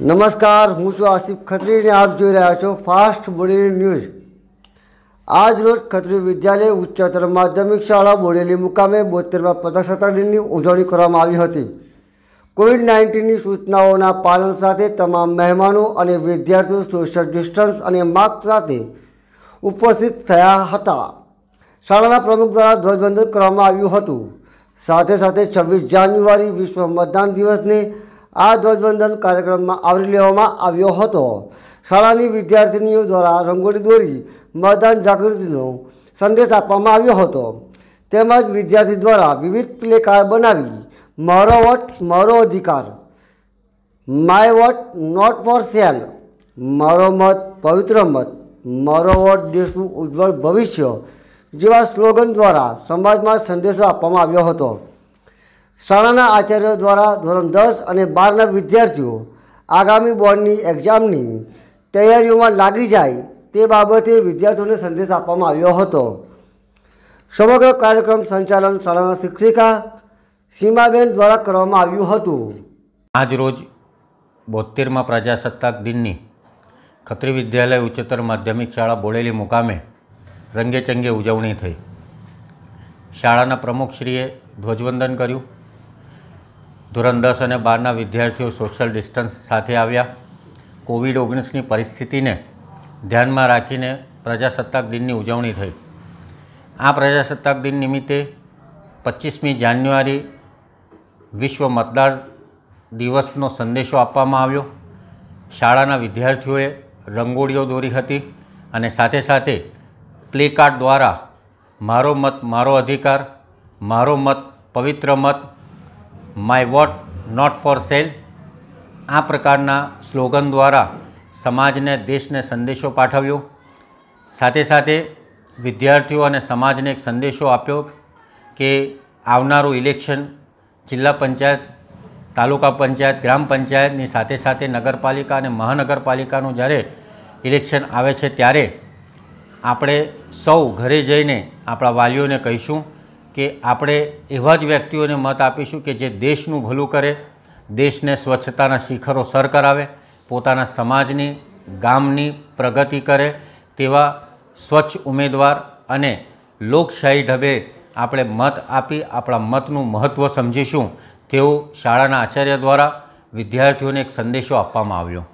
નમસ્કાર હું છું આસિફ ખત્રીને આપ જોઈ રહ્યા છો ફાસ્ટ બોડેલી ન્યૂઝ આજરોજ ખત્રી વિદ્યાલય ઉચ્ચતર માધ્યમિક શાળા બોડેલી મુકામે બોતેરમાં પ્રજાસત્તાક દિનની ઉજવણી કરવામાં આવી હતી કોવિડ નાઇન્ટીનની સૂચનાઓના પાલન સાથે તમામ મહેમાનો અને વિદ્યાર્થીઓ સોશિયલ ડિસ્ટન્સ અને માસ્ક સાથે ઉપસ્થિત થયા હતા શાળાના પ્રમુખ દ્વારા ધ્વજવંદન કરવામાં આવ્યું હતું સાથે સાથે છવ્વીસ જાન્યુઆરી વિશ્વ મતદાન દિવસને આ ધ્વજવંદન કાર્યક્રમમાં આવરી લેવામાં આવ્યો હતો શાળાની વિદ્યાર્થીનીઓ દ્વારા રંગોળી દોરી મતદાન જાગૃતિનો સંદેશ આપવામાં આવ્યો હતો તેમજ વિદ્યાર્થી દ્વારા વિવિધ પ્લે કાર્ડ બનાવી મારો વોટ મારો અધિકાર my vote not for sale મારો મત પવિત્ર મત મારો વોટ દેશનું ઉજ્જવળ ભવિષ્ય જેવા સ્લોગન દ્વારા સમાજમાં સંદેશો આપવામાં આવ્યો હતો શાળાના આચાર્યો દ્વારા ધોરણ દસ અને બારના વિદ્યાર્થીઓ આગામી બોર્ડની એક્ઝામની તૈયારીઓમાં લાગી જાય તે બાબતે વિદ્યાર્થીઓને સંદેશ આપવામાં આવ્યો હતો સમગ્ર કાર્યક્રમ સંચાલન શાળાના શિક્ષિકા સીમાબેન દ્વારા કરવામાં આવ્યું હતું આજ રોજ બોતેરમાં પ્રજાસત્તાક દિનની ખત્રી વિદ્યાલય ઉચ્ચતર માધ્યમિક શાળા બોળેલી મુકામે રંગેચંગે ઉજવણી થઈ શાળાના પ્રમુખશ્રીએ ધ્વજવંદન કર્યું ધોરણ દસ અને બારના વિદ્યાર્થીઓ સોશિયલ ડિસ્ટન્સ સાથે આવ્યા કોવિડ ઓગણીસની પરિસ્થિતિને ધ્યાનમાં રાખીને પ્રજાસત્તાક દિનની ઉજવણી થઈ આ પ્રજાસત્તાક દિન નિમિત્તે પચીસમી જાન્યુઆરી વિશ્વ મતદાર દિવસનો સંદેશો આપવામાં આવ્યો શાળાના વિદ્યાર્થીઓએ રંગોળીઓ દોરી હતી અને સાથે સાથે પ્લે દ્વારા મારો મત મારો અધિકાર મારો મત પવિત્ર મત my vote not for sale આ પ્રકારના સ્લોગન દ્વારા સમાજને દેશને સંદેશો પાઠવ્યો સાથે સાથે વિદ્યાર્થીઓ અને સમાજને એક સંદેશો આપ્યો કે આવનારું ઇલેક્શન જિલ્લા પંચાયત તાલુકા પંચાયત ગ્રામ પંચાયતની સાથે સાથે નગરપાલિકા અને મહાનગરપાલિકાનું જ્યારે ઇલેક્શન આવે છે ત્યારે આપણે સૌ ઘરે જઈને આપણા વાલીઓને કહીશું કે આપણે એવા જ વ્યક્તિઓને મત આપીશું કે જે દેશનું ભલું કરે દેશને સ્વચ્છતાના શિખરો સર કરાવે પોતાના સમાજની ગામની પ્રગતિ કરે તેવા સ્વચ્છ ઉમેદવાર અને લોકશાહી ઢબે આપણે મત આપી આપણા મતનું મહત્ત્વ સમજીશું તેવું શાળાના આચાર્ય દ્વારા વિદ્યાર્થીઓને એક સંદેશો આપવામાં આવ્યો